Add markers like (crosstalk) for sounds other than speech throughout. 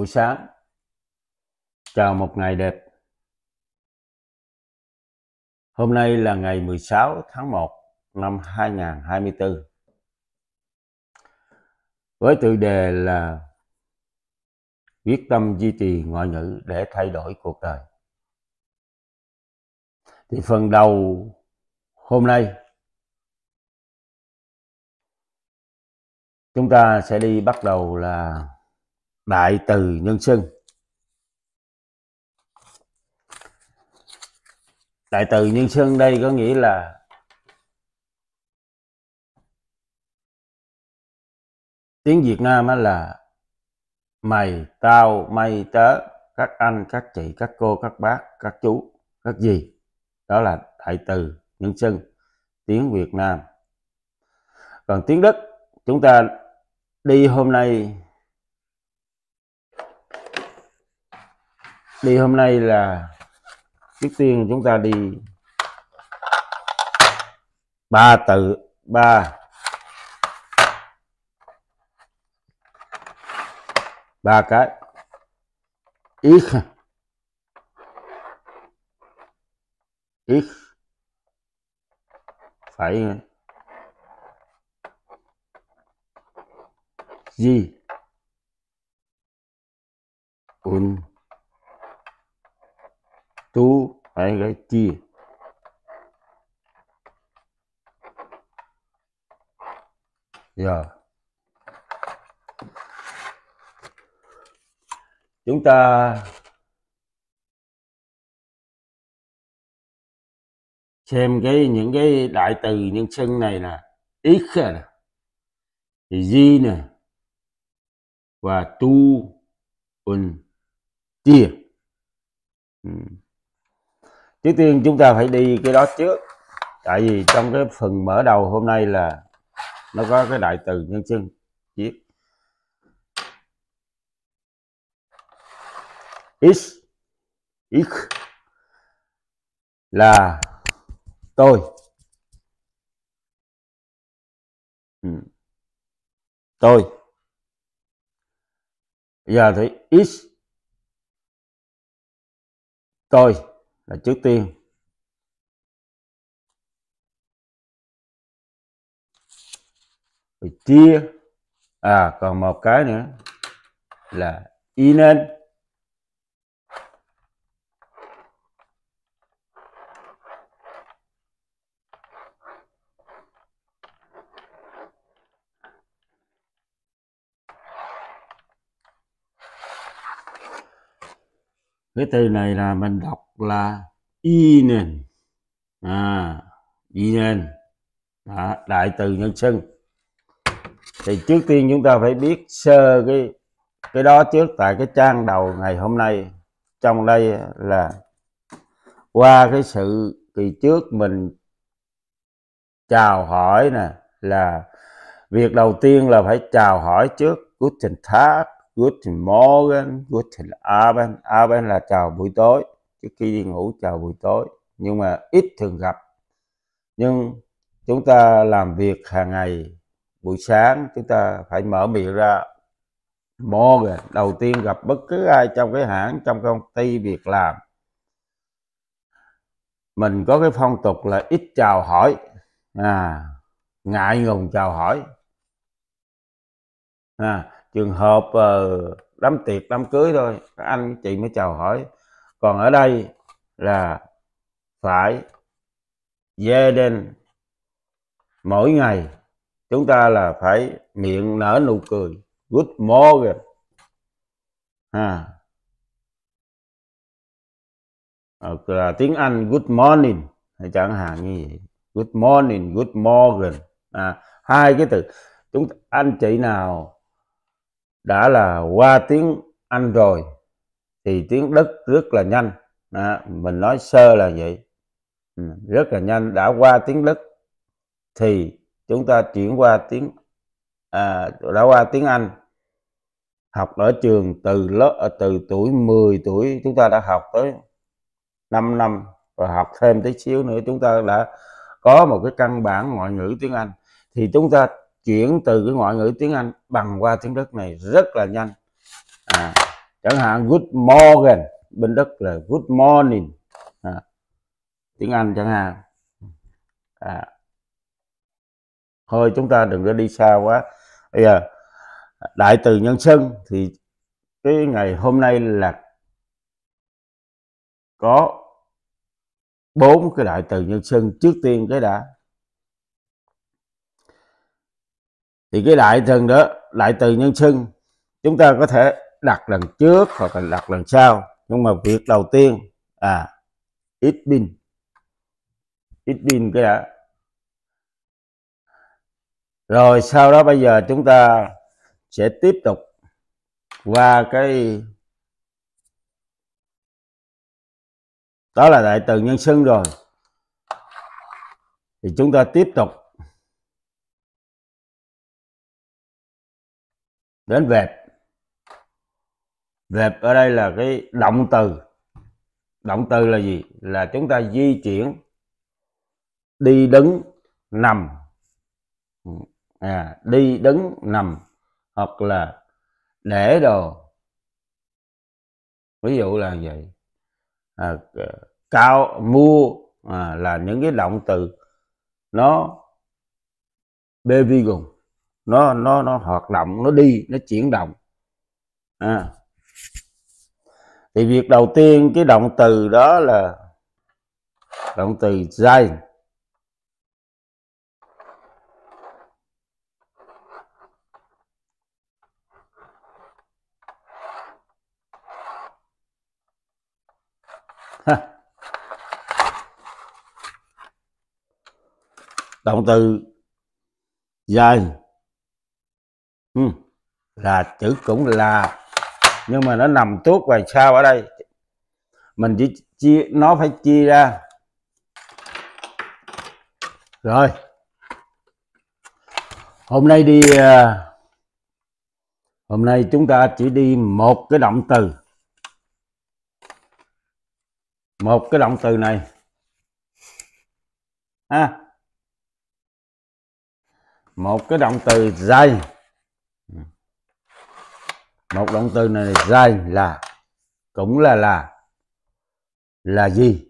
buổi sáng chào một ngày đẹp hôm nay là ngày 16 tháng 1 năm 2024 với tự đề là quyết tâm duy trì ngoại ngữ để thay đổi cuộc đời thì phần đầu hôm nay chúng ta sẽ đi bắt đầu là đại từ nhân sinh đại từ nhân sinh đây có nghĩa là tiếng Việt Nam á là mày tao mày tớ các anh các chị các cô các bác các chú các gì đó là đại từ nhân xưng tiếng Việt Nam còn tiếng Đức chúng ta đi hôm nay đi hôm nay là trước tiên chúng ta đi ba tự ba ba cái ít ít phải gì un tu phải cái chi giờ chúng ta xem cái những cái đại từ nhân xưng này là ít thì di nè và tu un tia mm. Ừ trước tiên chúng ta phải đi cái đó trước tại vì trong cái phần mở đầu hôm nay là nó có cái đại từ nhân xưng chiếc is ich là tôi ừ. tôi giờ thì is tôi là trước tiên phải chia à còn một cái nữa là y cái từ này là mình đọc là y nền à y nền Đó, đại từ nhân xưng thì trước tiên chúng ta phải biết sơ cái cái đó trước tại cái trang đầu ngày hôm nay trong đây là qua cái sự kỳ trước mình chào hỏi nè là việc đầu tiên là phải chào hỏi trước trình and Good morning, good abend. Abend là chào buổi tối. Trước khi đi ngủ chào buổi tối. Nhưng mà ít thường gặp. Nhưng chúng ta làm việc hàng ngày. Buổi sáng chúng ta phải mở miệng ra. Morning. Đầu tiên gặp bất cứ ai trong cái hãng, trong công ty việc làm. Mình có cái phong tục là ít chào hỏi. À, ngại ngùng chào hỏi. À, trường hợp ờ, đám tiệc đám cưới thôi các anh chị mới chào hỏi còn ở đây là phải về đến mỗi ngày chúng ta là phải miệng nở nụ cười good morning à. là tiếng Anh good morning hay chẳng hạn như vậy good morning good morning à, hai cái từ chúng anh chị nào đã là qua tiếng Anh rồi thì tiếng Đức rất là nhanh à, mình nói sơ là vậy ừ, rất là nhanh đã qua tiếng Đức thì chúng ta chuyển qua tiếng à, đã qua tiếng Anh học ở trường từ lớp à, từ tuổi 10 tuổi chúng ta đã học tới 5 năm và học thêm tí xíu nữa chúng ta đã có một cái căn bản ngoại ngữ tiếng Anh thì chúng ta chuyển từ cái ngoại ngữ tiếng Anh bằng qua tiếng Đức này rất là nhanh à, chẳng hạn good morning bên Đức là good morning à, tiếng Anh chẳng hạn à, thôi chúng ta đừng có đi xa quá bây giờ đại từ nhân sân thì cái ngày hôm nay là có bốn cái đại từ nhân sân trước tiên cái đã thì cái đại thần đó lại từ nhân xưng chúng ta có thể đặt lần trước hoặc là đặt lần sau nhưng mà việc đầu tiên à ít pin ít pin cái đã rồi sau đó bây giờ chúng ta sẽ tiếp tục qua cái đó là đại từ nhân xưng rồi thì chúng ta tiếp tục đến vẹp vẹp ở đây là cái động từ động từ là gì là chúng ta di chuyển đi đứng nằm à, đi đứng nằm hoặc là để đồ ví dụ là vậy à, cao mua à, là những cái động từ nó bê vi gùng nó nó nó hoạt động nó đi nó chuyển động à. thì việc đầu tiên cái động từ đó là động từ dây, động từ dài ừ. là chữ cũng là nhưng mà nó nằm tuốt về sau ở đây mình chỉ chia nó phải chia ra rồi hôm nay đi à, hôm nay chúng ta chỉ đi một cái động từ một cái động từ này ha à, một cái động từ dài một động từ này sai là cũng là là là gì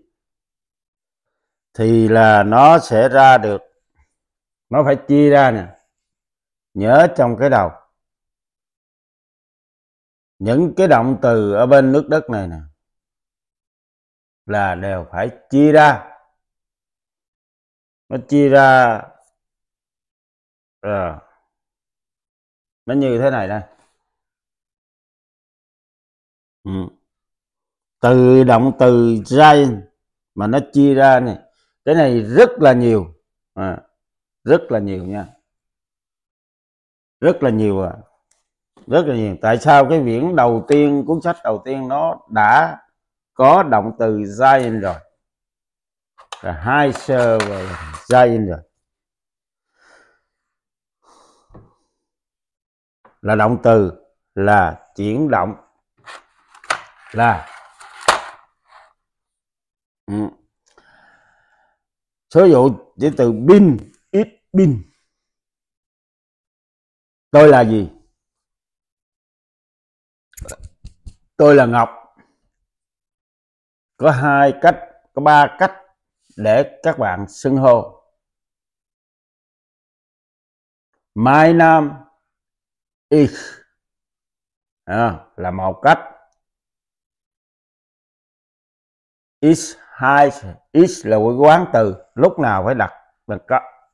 thì là nó sẽ ra được nó phải chia ra nè nhớ trong cái đầu những cái động từ ở bên nước đất này nè là đều phải chia ra nó chia ra à, nó như thế này đây Ừ. từ động từ giant mà nó chia ra này cái này rất là nhiều à, rất là nhiều nha rất là nhiều à rất là nhiều tại sao cái viễn đầu tiên cuốn sách đầu tiên nó đã có động từ giant rồi là hai sơ và giant rồi là động từ là chuyển động là ừ. số dụ chỉ từ pin ít pin tôi là gì tôi là ngọc có hai cách có ba cách để các bạn xưng hô my name is à, là một cách is has is là quán từ lúc nào phải đặt đằng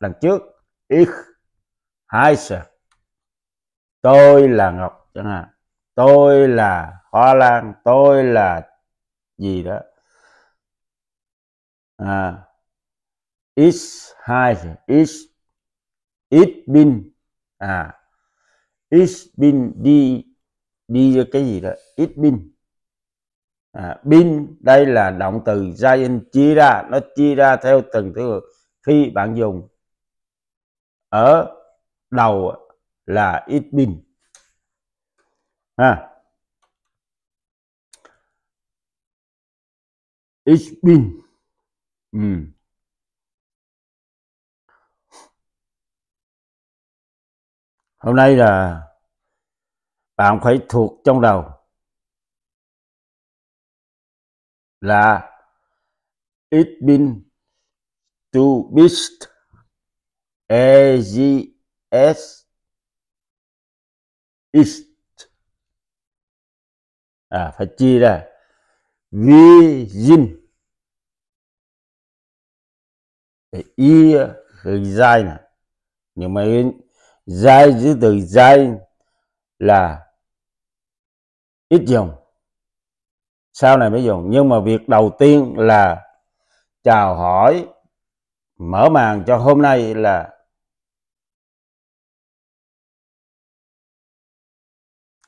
đằng trước is has tôi là ngọc chẳng hạn tôi là hoa lan tôi là gì đó à, is has is it bin à is bin đi đi cái gì đó it bin à, bin đây là động từ giant chia ra nó chia ra theo từng thứ khi bạn dùng ở đầu là ít bin ha ít bin ừ. Hmm. hôm nay là bạn phải thuộc trong đầu là it bin to beast EGS East à phải chia ra Virgin y từ dài này nhưng mà dài dưới từ dài là ít dòng sau này mới dùng nhưng mà việc đầu tiên là chào hỏi mở màn cho hôm nay là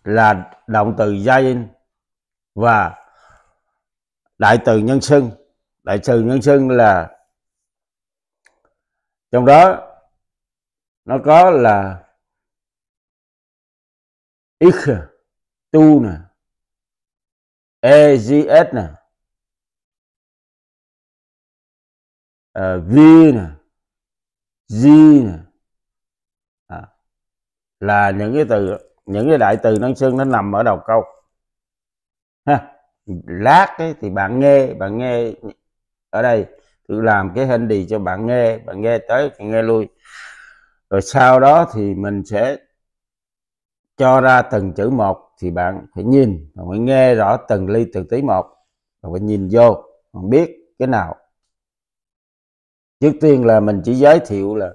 là động từ gia in và đại từ nhân xưng đại từ nhân xưng là trong đó nó có là ich tu nè EGS nè à, V nè G nè à, là những cái từ những cái đại từ nâng xương nó nằm ở đầu câu ha lát ấy, thì bạn nghe bạn nghe ở đây tự làm cái hình đi cho bạn nghe bạn nghe tới bạn nghe lui rồi sau đó thì mình sẽ cho ra từng chữ một thì bạn phải nhìn và phải nghe rõ từng ly từng tí một và phải nhìn vô bạn biết cái nào trước tiên là mình chỉ giới thiệu là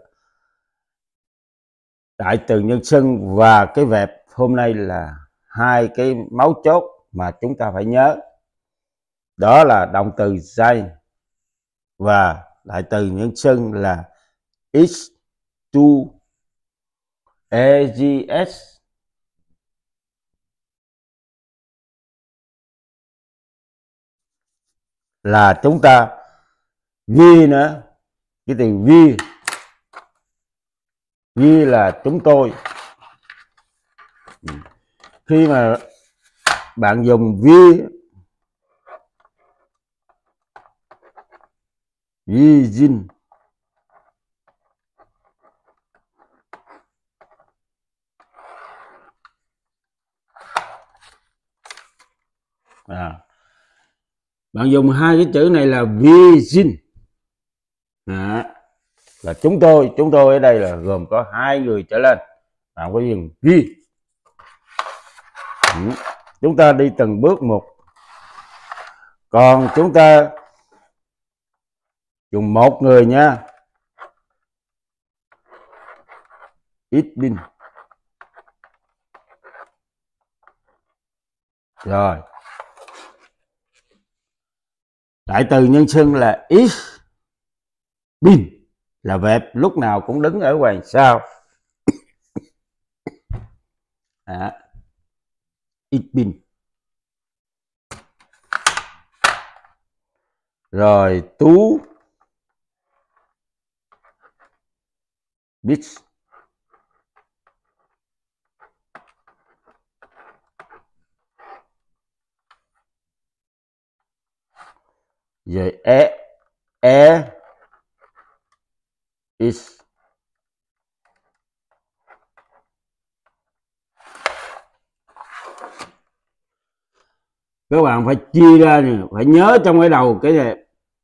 đại từ nhân sân và cái vẹp hôm nay là hai cái máu chốt mà chúng ta phải nhớ đó là động từ say và đại từ nhân sân là is to EGS là chúng ta ghi nữa cái từ ghi ghi là chúng tôi khi mà bạn dùng ghi ghi Jin à bạn dùng hai cái chữ này là vision à, là chúng tôi chúng tôi ở đây là gồm có hai người trở lên bạn có dùng vi ừ. chúng ta đi từng bước một còn chúng ta dùng một người nha ít pin rồi đại từ nhân xưng là is bin là vẹp lúc nào cũng đứng ở hoàng sao à, is bin rồi tú bitch Vậy e e is các bạn phải chia ra phải nhớ trong cái đầu cái này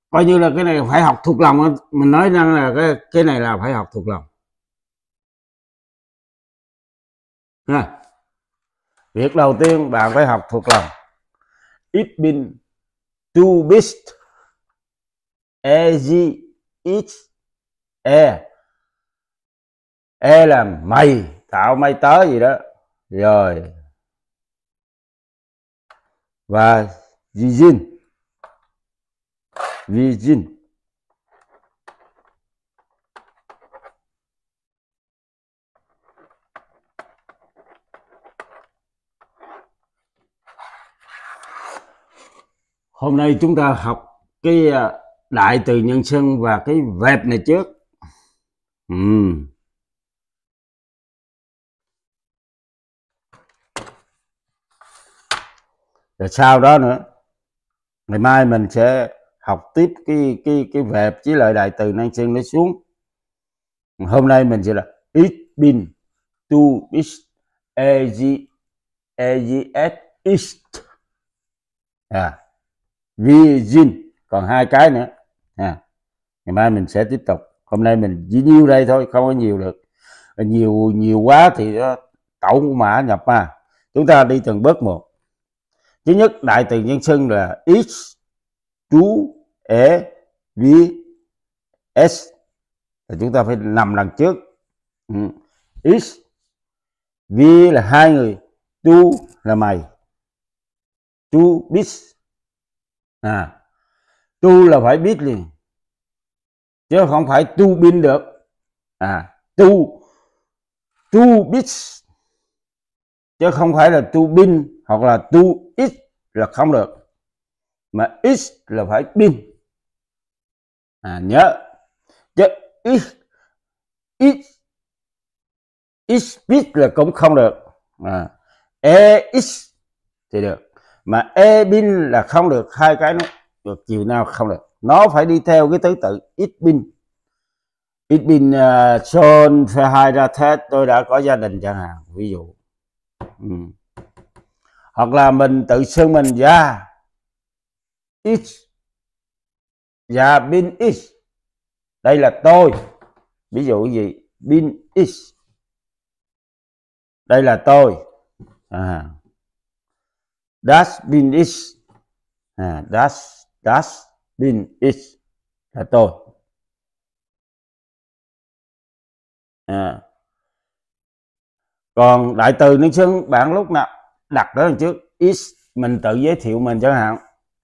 coi như là cái này phải học thuộc lòng mình nói rằng là cái cái này là phải học thuộc lòng à. việc đầu tiên bạn phải học thuộc lòng it been two best as e, it e e là mày tạo mày tới gì đó rồi và virgin virgin hôm nay chúng ta học cái à, đại từ nhân xưng và cái vẹt này trước ừ. rồi sau đó nữa ngày mai mình sẽ học tiếp cái cái cái vẹp với lại đại từ năng xưng nó xuống hôm nay mình sẽ là it bin to is a e g a e g s ist à vi còn hai cái nữa à, ngày mai mình sẽ tiếp tục hôm nay mình chỉ nhiêu đây thôi không có nhiều được nhiều nhiều quá thì ờ, tẩu của mã nhập ma chúng ta đi từng bước một thứ nhất đại từ nhân xưng là x chú e vi s là chúng ta phải nằm lần trước ừ. x vi là hai người chú là mày chú bis à tu là phải biết liền chứ không phải tu bin được à tu tu biết chứ không phải là tu bin hoặc là tu ít là không được mà ít là phải bin à nhớ chứ ít ít ít biết là cũng không được à e ít thì được mà e bin là không được hai cái nó được chiều nào không được nó phải đi theo cái thứ tự ít pin ít pin à, son phê hai ra thét tôi đã có gia đình chẳng hạn ví dụ ừ. hoặc là mình tự xưng mình ra yeah. ít và pin ít đây là tôi ví dụ gì pin ít đây là tôi à. that's pin is à, that's Das bin ich là tôi à. còn đại từ nó xứng bạn lúc nào đặt đó trước is mình tự giới thiệu mình chẳng hạn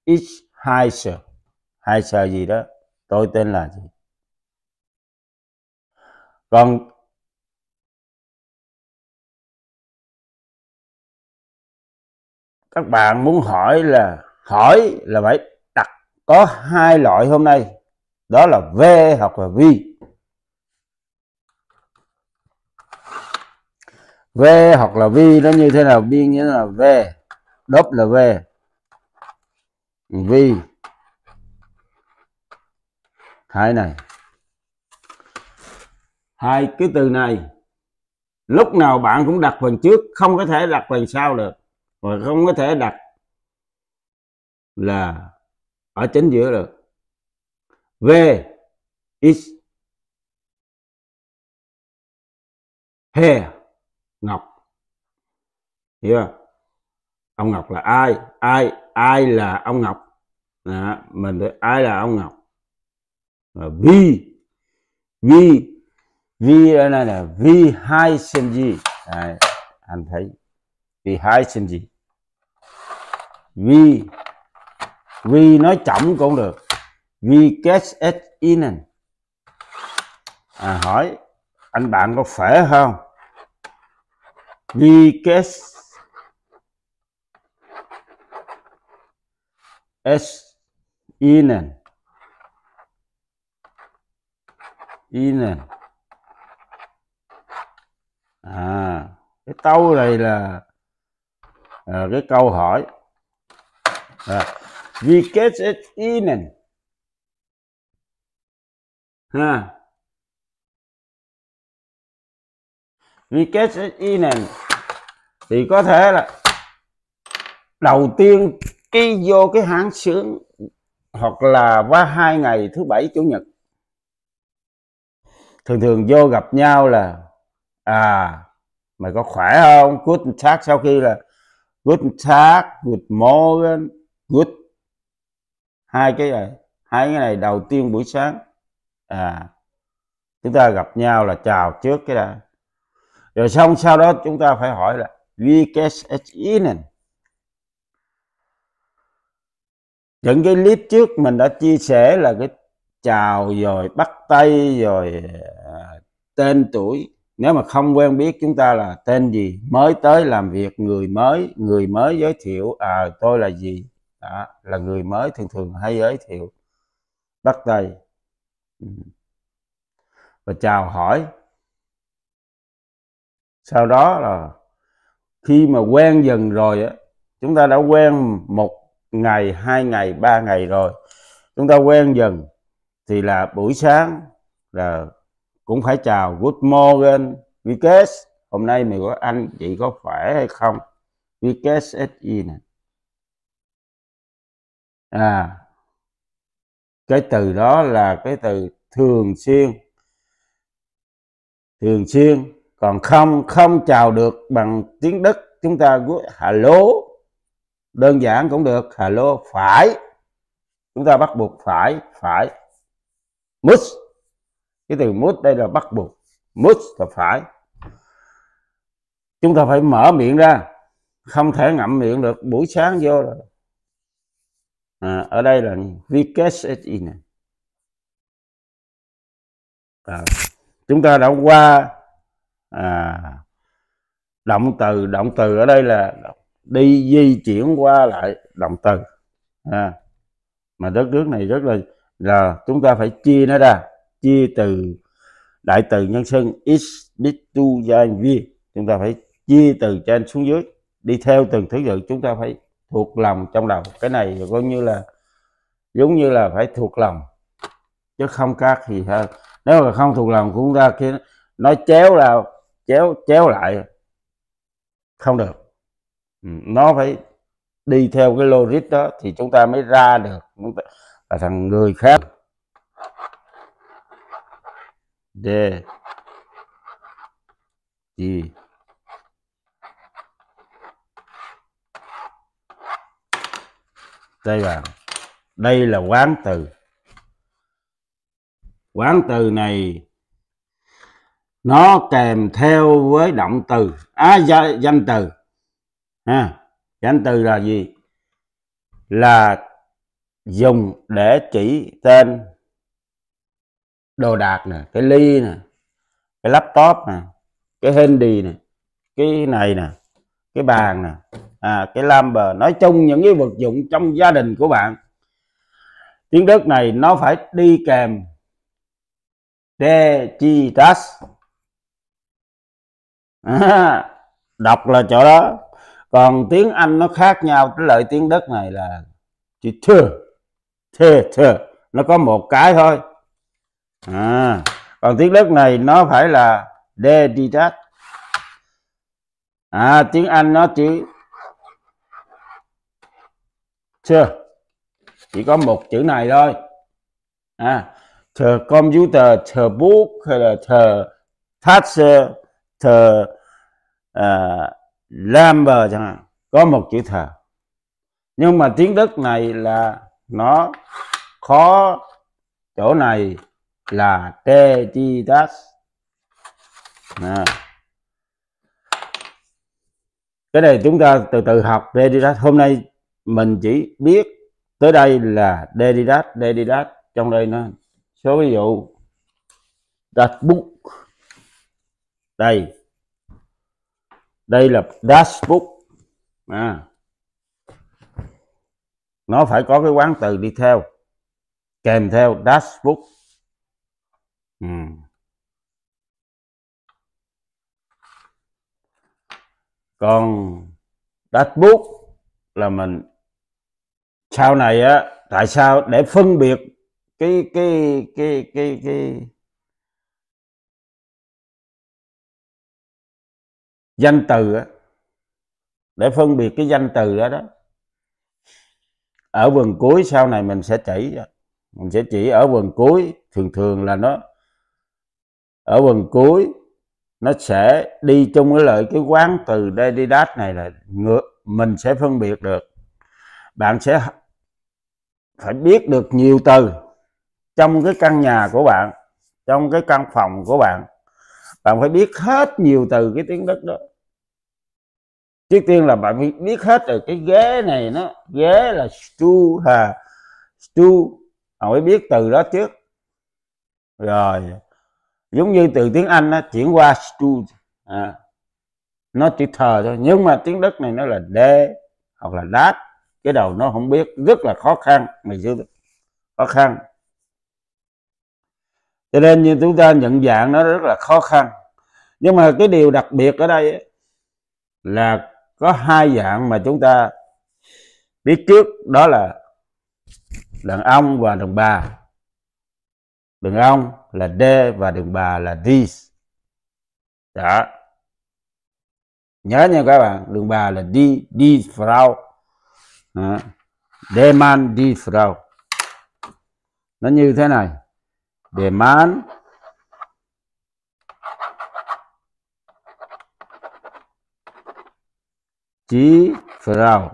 is hai sờ hai sờ gì đó tôi tên là gì còn các bạn muốn hỏi là hỏi là phải có hai loại hôm nay đó là V hoặc là V, V hoặc là V nó như thế nào biên như là V đốt là V, V, hai này hai cái từ này lúc nào bạn cũng đặt phần trước không có thể đặt phần sau được và không có thể đặt là ở chính giữa được V is hair Ngọc hiểu không? ông Ngọc là ai ai ai là ông Ngọc Đó, mình được ai là ông Ngọc và V V vi ở đây là V hai sinh gì anh thấy V hai sinh gì V vì nói chậm cũng được vì cash is in à, hỏi anh bạn có khỏe không vì cash S in in à cái câu này là à, cái câu hỏi à, We catch it in. Ha. We catch it in. Thì có thể là đầu tiên cái vô cái hãng sướng hoặc là qua hai ngày thứ bảy chủ nhật thường thường vô gặp nhau là à mày có khỏe không good tag sau khi là good tag good morning good hai cái này hai cái này đầu tiên buổi sáng à chúng ta gặp nhau là chào trước cái đã rồi xong sau đó chúng ta phải hỏi là Vikesinen những cái clip trước mình đã chia sẻ là cái chào rồi bắt tay rồi à, tên tuổi nếu mà không quen biết chúng ta là tên gì mới tới làm việc người mới người mới giới thiệu à tôi là gì đó, là người mới thường thường hay giới thiệu bắt tay ừ. và chào hỏi sau đó là khi mà quen dần rồi á chúng ta đã quen một ngày hai ngày ba ngày rồi chúng ta quen dần thì là buổi sáng là cũng phải chào good morning Vikes hôm nay mày có anh chị có khỏe hay không Vikes SI nè à cái từ đó là cái từ thường xuyên thường xuyên còn không không chào được bằng tiếng đức chúng ta hello đơn giản cũng được hello phải chúng ta bắt buộc phải phải must cái từ must đây là bắt buộc must là phải chúng ta phải mở miệng ra không thể ngậm miệng được buổi sáng vô rồi à, ở đây là vkes in à, chúng ta đã qua à, động từ động từ ở đây là đi di chuyển qua lại động từ à, mà đất nước này rất là là chúng ta phải chia nó ra chia từ đại từ nhân xưng is bit tu chúng ta phải chia từ trên xuống dưới đi theo từng thứ tự chúng ta phải thuộc lòng trong đầu cái này coi như là giống như là phải thuộc lòng chứ không khác gì hết nếu mà không thuộc lòng cũng ra ta kia nó chéo là chéo chéo lại không được ừ, nó phải đi theo cái logic đó thì chúng ta mới ra được là thằng người khác D D đây vàng đây là quán từ quán từ này nó kèm theo với động từ á à, danh từ ha danh từ là gì là dùng để chỉ tên đồ đạc nè cái ly nè cái laptop nè cái handy nè cái này nè cái bàn nè à, cái lam bờ nói chung những cái vật dụng trong gia đình của bạn tiếng Đức này nó phải đi kèm Digitas à, đọc là chỗ đó còn tiếng Anh nó khác nhau cái lợi tiếng Đức này là chữ thừa thừa thừa nó có một cái thôi à, còn tiếng Đức này nó phải là Digitas à, tiếng Anh nó chỉ chưa chỉ có một chữ này thôi à thờ computer thờ book hay là the touch the uh, à, number chẳng hạn có một chữ thờ nhưng mà tiếng đức này là nó khó chỗ này là te ti das à. cái này chúng ta từ từ học te ti hôm nay mình chỉ biết tới đây là Dedidat Dedidat trong đây nó số ví dụ that đây đây là that book à nó phải có cái quán từ đi theo kèm theo dashbook ừ. còn dashbook là mình sau này á tại sao để phân biệt cái cái cái cái cái danh từ á để phân biệt cái danh từ đó đó ở vườn cuối sau này mình sẽ chỉ mình sẽ chỉ ở vườn cuối thường thường là nó ở vườn cuối nó sẽ đi chung với lợi cái quán từ đây đi đát này là ngược mình sẽ phân biệt được bạn sẽ phải biết được nhiều từ trong cái căn nhà của bạn trong cái căn phòng của bạn bạn phải biết hết nhiều từ cái tiếng đất đó trước tiên là bạn phải biết hết từ cái ghế này nó ghế là stu hà stu bạn phải biết từ đó trước rồi giống như từ tiếng anh nó chuyển qua stu à, nó chữ thờ thôi nhưng mà tiếng đất này nó là d hoặc là đát cái đầu nó không biết rất là khó khăn ngày xưa khó khăn cho nên như chúng ta nhận dạng nó rất là khó khăn nhưng mà cái điều đặc biệt ở đây ấy, là có hai dạng mà chúng ta biết trước đó là đàn ông và đàn bà đàn ông là D và đàn bà là d, đó nhớ nha các bạn đàn bà là d d frau đó. đi difference nó như thế này demand chỉ frau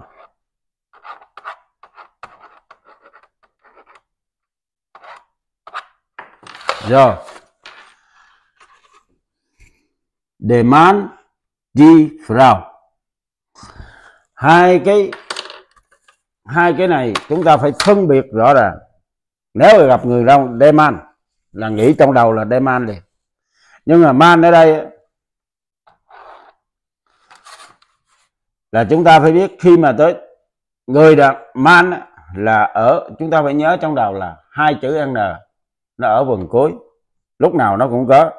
rồi demand đi frau hai cái hai cái này chúng ta phải phân biệt rõ ràng nếu mà gặp người đâu đê man là nghĩ trong đầu là đê man liền nhưng mà man ở đây là chúng ta phải biết khi mà tới người đặt man là ở chúng ta phải nhớ trong đầu là hai chữ n nó ở vần cuối lúc nào nó cũng có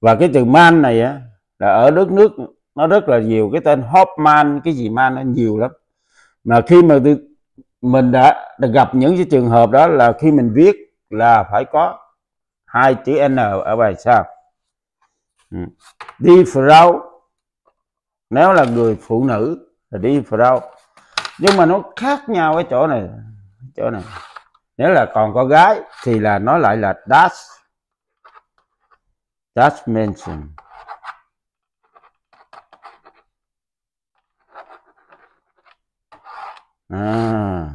và cái từ man này á là ở đất nước nó rất là nhiều cái tên hop man cái gì man nó nhiều lắm mà khi mà mình đã, đã gặp những cái trường hợp đó là khi mình viết là phải có hai chữ n ở bài sau ừ. đi frau nếu là người phụ nữ là đi frau nhưng mà nó khác nhau ở chỗ này chỗ này nếu là còn có gái thì là nó lại là das das mention à,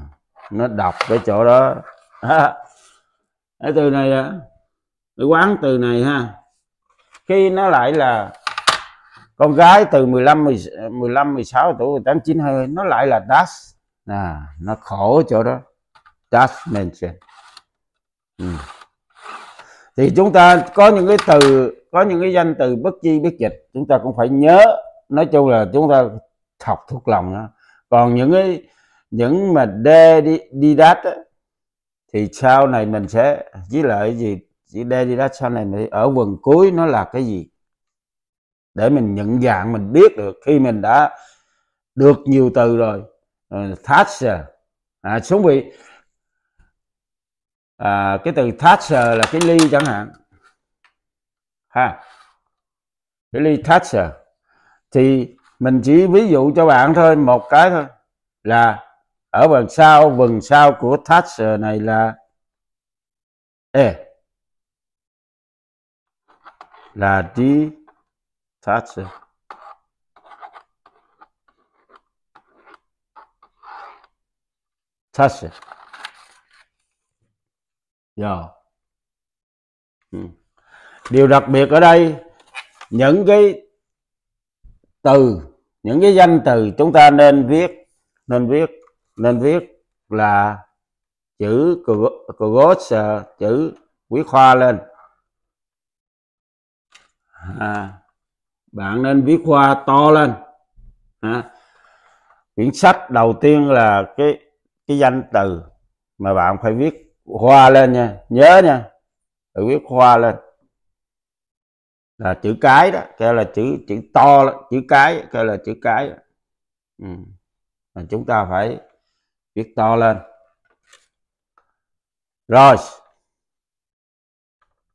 nó đọc cái chỗ đó (laughs) cái từ này cái quán từ này ha khi nó lại là con gái từ 15 15 16 tuổi 18 90 nó lại là das à, nó khổ chỗ đó das mention ừ. thì chúng ta có những cái từ có những cái danh từ bất chi bất dịch chúng ta cũng phải nhớ nói chung là chúng ta học thuộc lòng đó còn những cái những mà đê đi, đi đát thì sau này mình sẽ với lại gì chỉ đê đi đát sau này ở quần cuối nó là cái gì để mình nhận dạng mình biết được khi mình đã được nhiều từ rồi ờ, thatcher à, xuống vị à, cái từ sờ là cái ly chẳng hạn ha cái ly sờ thì mình chỉ ví dụ cho bạn thôi một cái thôi là ở vần sau vần sau của Thatcher này là E là D Thatcher Thatcher yeah. Ừ. điều đặc biệt ở đây những cái từ những cái danh từ chúng ta nên viết nên viết nên viết là chữ Kogos chữ quý khoa lên à, bạn nên viết khoa to lên à, quyển sách đầu tiên là cái cái danh từ mà bạn phải viết khoa lên nha nhớ nha phải viết khoa lên là chữ cái đó kêu là chữ chữ to chữ cái kêu là chữ cái ừ. chúng ta phải viết to lên rồi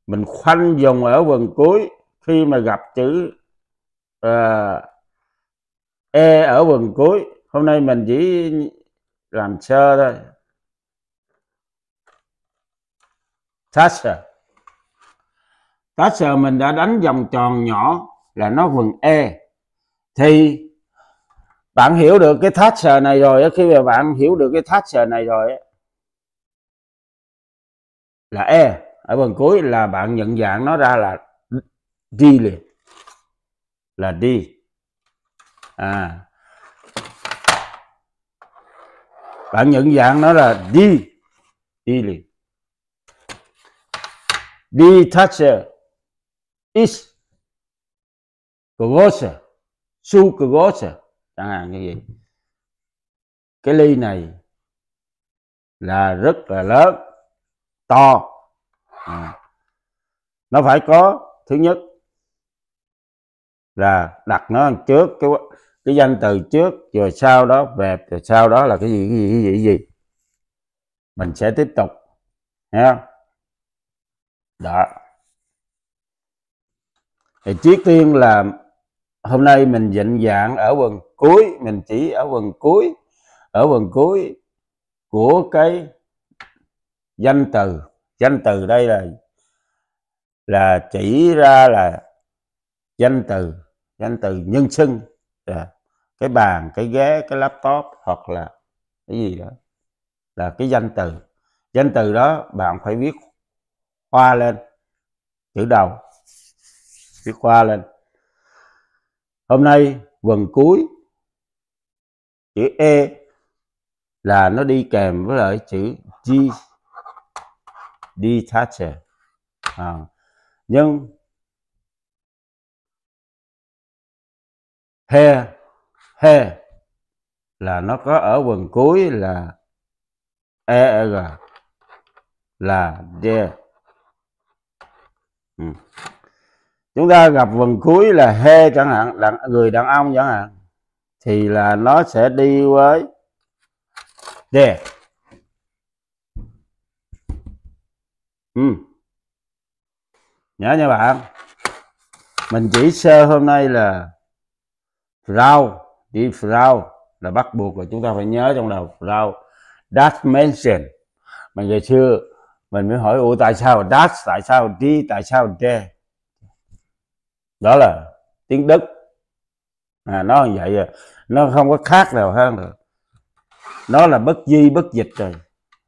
mình khoanh dùng ở vần cuối khi mà gặp chữ uh, e ở vần cuối hôm nay mình chỉ làm sơ thôi Thatcher Thatcher mình đã đánh vòng tròn nhỏ là nó vần E thì bạn hiểu được cái thách thatcher này rồi khi mà bạn hiểu được cái thách thatcher này rồi là e ở phần cuối là bạn nhận dạng nó ra là đi liền là đi à bạn nhận dạng nó là đi đi liền d thatcher is Kogosha, Su Kogosha chẳng hạn như vậy cái ly này là rất là lớn to à. nó phải có thứ nhất là đặt nó trước cái cái danh từ trước rồi sau đó về rồi sau đó là cái gì cái gì cái gì, cái gì. mình sẽ tiếp tục nha đó thì trước tiên là hôm nay mình dịnh dạng ở quần cuối mình chỉ ở quần cuối ở quần cuối của cái danh từ danh từ đây là là chỉ ra là danh từ danh từ nhân xưng cái bàn cái ghế cái laptop hoặc là cái gì đó là cái danh từ danh từ đó bạn phải viết hoa lên chữ đầu viết hoa lên Hôm nay vần cuối chữ E là nó đi kèm với lại chữ G detached. À. Nhưng he he là nó có ở quần cuối là er là de Ừ chúng ta gặp vần cuối là he chẳng hạn đàn, người đàn ông chẳng hạn thì là nó sẽ đi với đề ừ. nhớ nha bạn mình chỉ sơ hôm nay là rau đi rau là bắt buộc là chúng ta phải nhớ trong đầu rau that mention mà ngày xưa mình mới hỏi ủa tại sao that tại sao đi tại sao there đó là tiếng đức à, nó như vậy rồi à. nó không có khác nào hơn rồi nó là bất di bất dịch rồi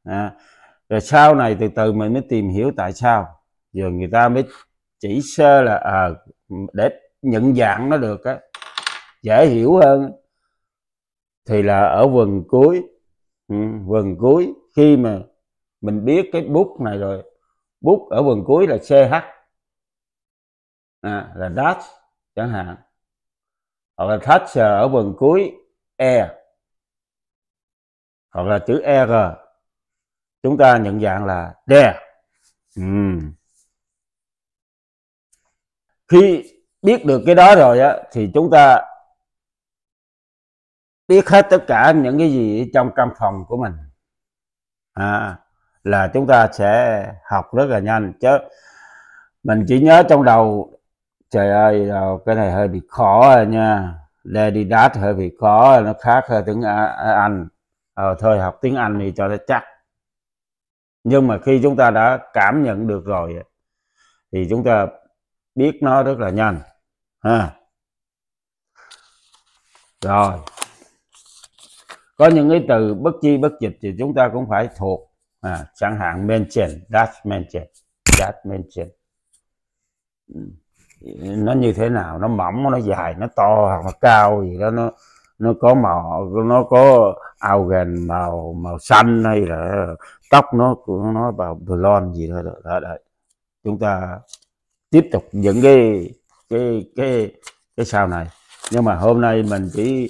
à, rồi sau này từ từ mình mới tìm hiểu tại sao giờ người ta mới chỉ sơ là à, để nhận dạng nó được á dễ hiểu hơn thì là ở vần cuối ừ, vần cuối khi mà mình biết cái bút này rồi bút ở vần cuối là ch à, là dash chẳng hạn hoặc là touch ở phần cuối e hoặc là chữ e r chúng ta nhận dạng là there ừ. khi biết được cái đó rồi á, thì chúng ta biết hết tất cả những cái gì trong căn phòng của mình à, là chúng ta sẽ học rất là nhanh chứ mình chỉ nhớ trong đầu trời ơi ờ, cái này hơi bị khó rồi à nha Lady Dad hơi bị khó rồi, nó khác hơi tiếng Anh ờ, thôi học tiếng Anh thì cho nó chắc nhưng mà khi chúng ta đã cảm nhận được rồi thì chúng ta biết nó rất là nhanh ha rồi có những cái từ bất chi bất dịch thì chúng ta cũng phải thuộc à, chẳng hạn mention that mention that mention ừ nó như thế nào nó mỏng nó dài nó to hoặc nó cao gì đó nó nó có màu nó có ao gần màu màu xanh hay là tóc nó của nó vào blonde gì đó, đó, đó chúng ta tiếp tục những cái cái cái cái sau này nhưng mà hôm nay mình chỉ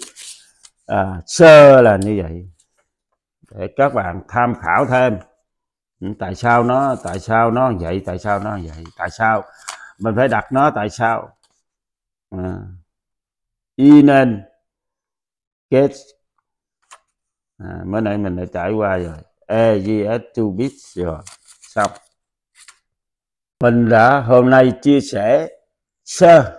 à, sơ là như vậy để các bạn tham khảo thêm ừ, tại sao nó tại sao nó vậy tại sao nó vậy tại sao mình phải đặt nó tại sao à. nên kết à, mới nãy mình đã trải qua rồi e g s 2 bit rồi xong mình đã hôm nay chia sẻ sơ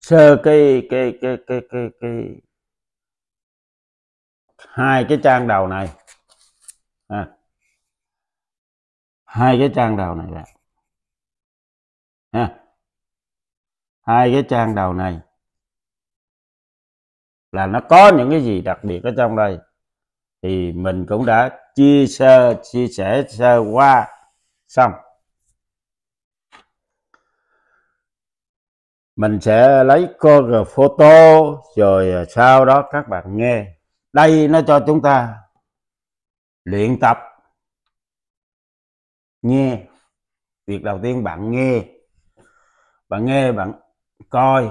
sơ cái cái cái cái cái cái hai cái trang đầu này à, hai cái trang đầu này bạn ha hai cái trang đầu này là nó có những cái gì đặc biệt ở trong đây thì mình cũng đã chia sơ chia sẻ sơ qua xong mình sẽ lấy cover photo rồi à, sau đó các bạn nghe đây nó cho chúng ta luyện tập nghe việc đầu tiên bạn nghe bạn nghe bạn coi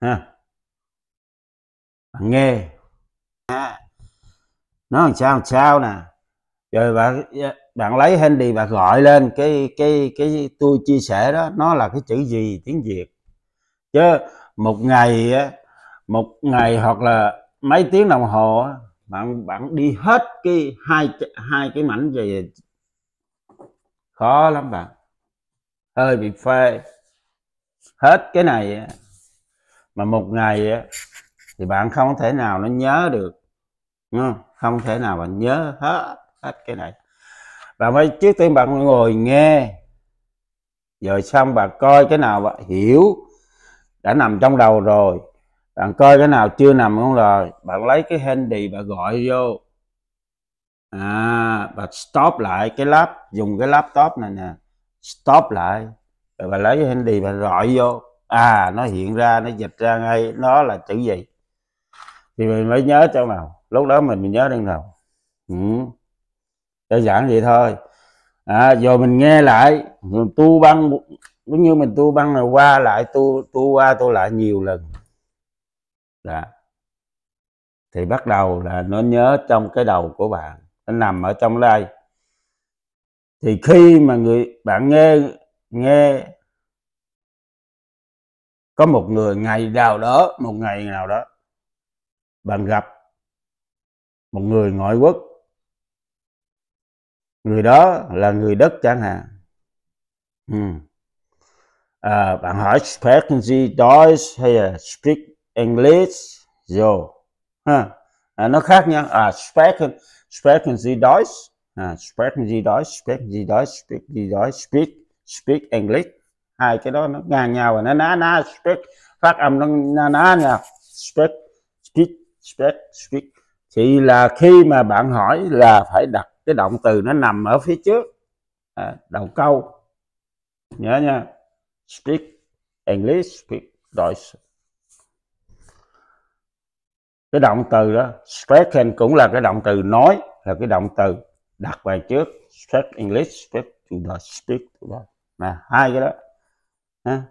ha bạn nghe ha. nó làm sao làm sao nè rồi bạn dạ, bạn lấy handy bạn gọi lên cái cái cái tôi chia sẻ đó nó là cái chữ gì tiếng việt chứ một ngày một ngày hoặc là mấy tiếng đồng hồ bạn bạn đi hết cái hai hai cái mảnh về khó lắm bạn hơi bị phê hết cái này mà một ngày thì bạn không thể nào nó nhớ được không thể nào bạn nhớ hết hết cái này bạn phải trước tiên bạn ngồi nghe rồi xong bạn coi cái nào bạn hiểu đã nằm trong đầu rồi bạn coi cái nào chưa nằm không rồi bạn lấy cái handy bạn gọi vô à, và stop lại cái lap dùng cái laptop này nè stop lại rồi bà lấy cái handy và gọi vô à nó hiện ra nó dịch ra ngay nó là chữ gì thì mình mới nhớ chỗ nào lúc đó mình mình nhớ đang nào ừ. đơn giản vậy thôi à, rồi mình nghe lại mình tu băng giống như mình tu băng là qua lại tu tu qua tu lại nhiều lần đó dạ. thì bắt đầu là nó nhớ trong cái đầu của bạn nó nằm ở trong đây thì khi mà người bạn nghe nghe có một người ngày nào đó một ngày nào đó bạn gặp một người ngoại quốc người đó là người đất chẳng hạn ừ. à, bạn hỏi speak Deutsch hay là speak English rồi ha à, nó khác nhau à speak spread gì đó à, spread gì đó spread gì đó speak gì đó speak speak English hai cái đó nó ngang nhau và nó ná ná speak phát âm nó ná ná nha speak speak speak speak thì là khi mà bạn hỏi là phải đặt cái động từ nó nằm ở phía trước à, đầu câu nhớ nha speak English speak Deutsch cái động từ đó spoken cũng là cái động từ nói là cái động từ đặt vào trước speak English speak to the speak to the nè hai cái đó ha.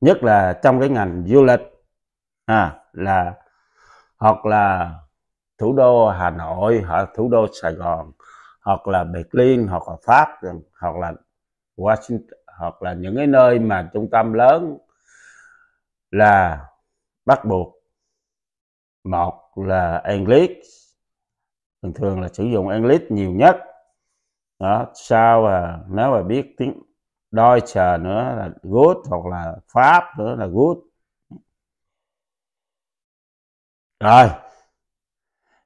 nhất là trong cái ngành du lịch à, là hoặc là thủ đô Hà Nội hoặc thủ đô Sài Gòn hoặc là Berlin hoặc là Pháp hoặc là Washington hoặc là những cái nơi mà trung tâm lớn là bắt buộc một là English thường thường là sử dụng English nhiều nhất đó sau là nếu mà biết tiếng Deutsche nữa là good hoặc là Pháp nữa là good rồi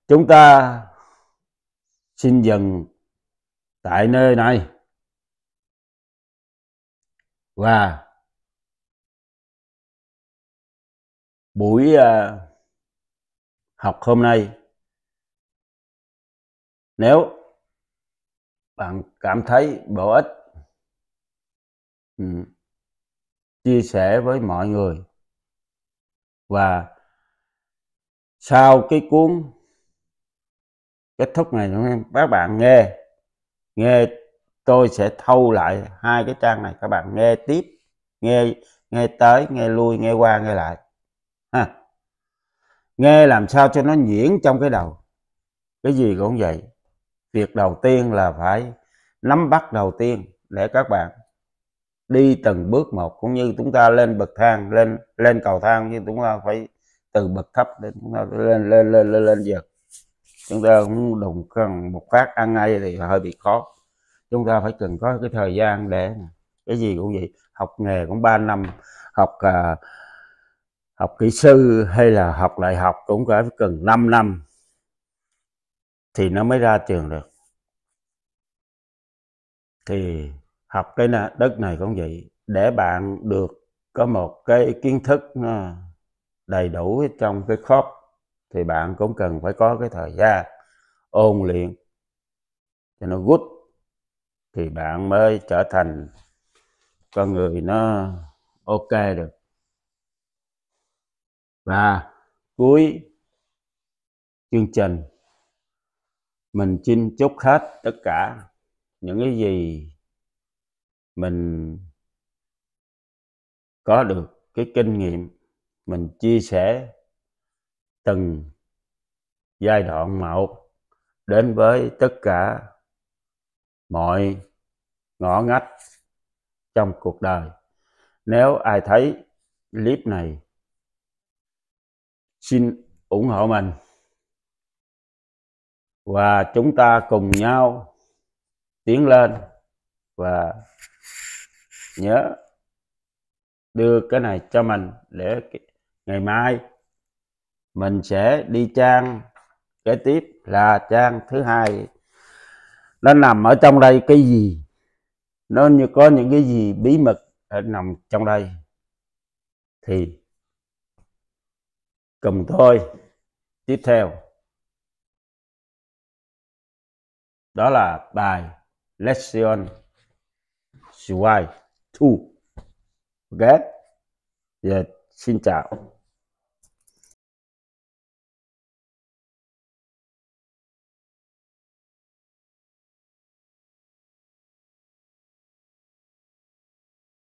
chúng ta xin dừng tại nơi này và buổi ờ, học hôm nay nếu bạn cảm thấy bổ ích chia sẻ với mọi người và sau cái cuốn kết thúc này các bạn nghe nghe tôi sẽ thâu lại hai cái trang này các bạn nghe tiếp nghe nghe tới nghe lui nghe qua nghe lại nghe làm sao cho nó nhuyễn trong cái đầu cái gì cũng vậy việc đầu tiên là phải nắm bắt đầu tiên để các bạn đi từng bước một cũng như chúng ta lên bậc thang lên lên cầu thang như chúng ta phải từ bậc thấp để lên lên lên lên lên dần chúng ta cũng đụng cần một phát ăn ngay thì hơi bị khó chúng ta phải cần có cái thời gian để cái gì cũng vậy học nghề cũng 3 năm học uh, học kỹ sư hay là học đại học cũng phải cần 5 năm thì nó mới ra trường được thì học cái đất này cũng vậy để bạn được có một cái kiến thức à, đầy đủ trong cái khóp thì bạn cũng cần phải có cái thời gian ôn luyện cho nó good thì bạn mới trở thành con người nó ok được và cuối chương trình mình xin chúc hết tất cả những cái gì mình có được cái kinh nghiệm mình chia sẻ từng giai đoạn một đến với tất cả mọi ngõ ngách trong cuộc đời nếu ai thấy clip này xin ủng hộ mình và chúng ta cùng nhau tiến lên và nhớ đưa cái này cho mình để ngày mai mình sẽ đi trang kế tiếp là trang thứ hai nó nằm ở trong đây cái gì nó như có những cái gì bí mật ở nằm trong đây thì cùng tôi tiếp theo đó là bài Lesion Suai two ok giờ xin chào